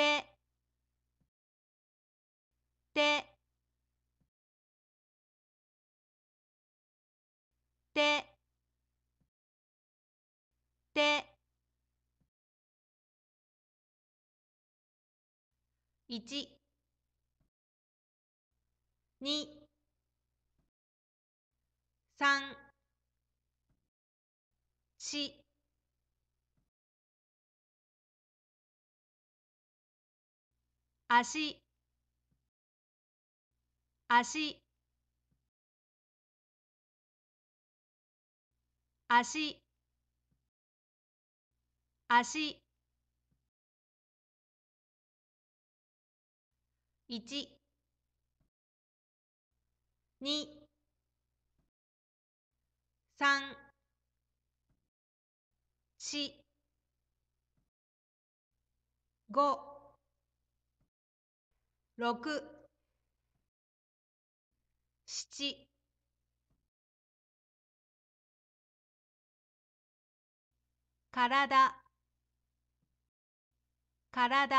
てててて一二三四足足足足一二三四五六、七、体、体、体、体、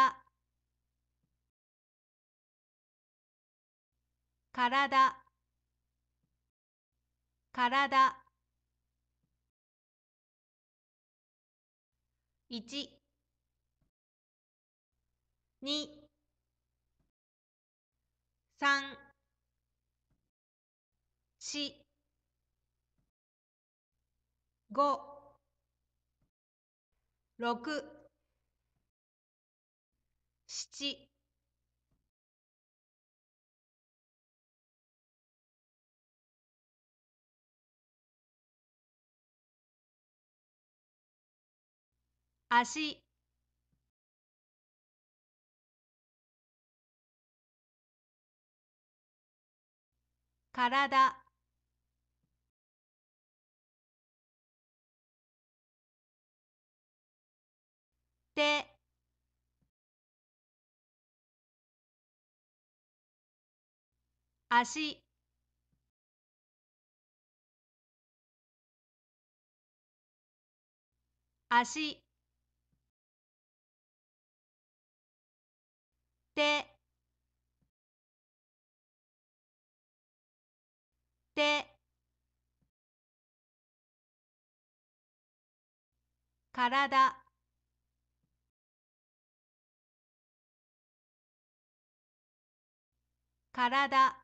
一、二、三、四、五、六、七、足体手足足手体体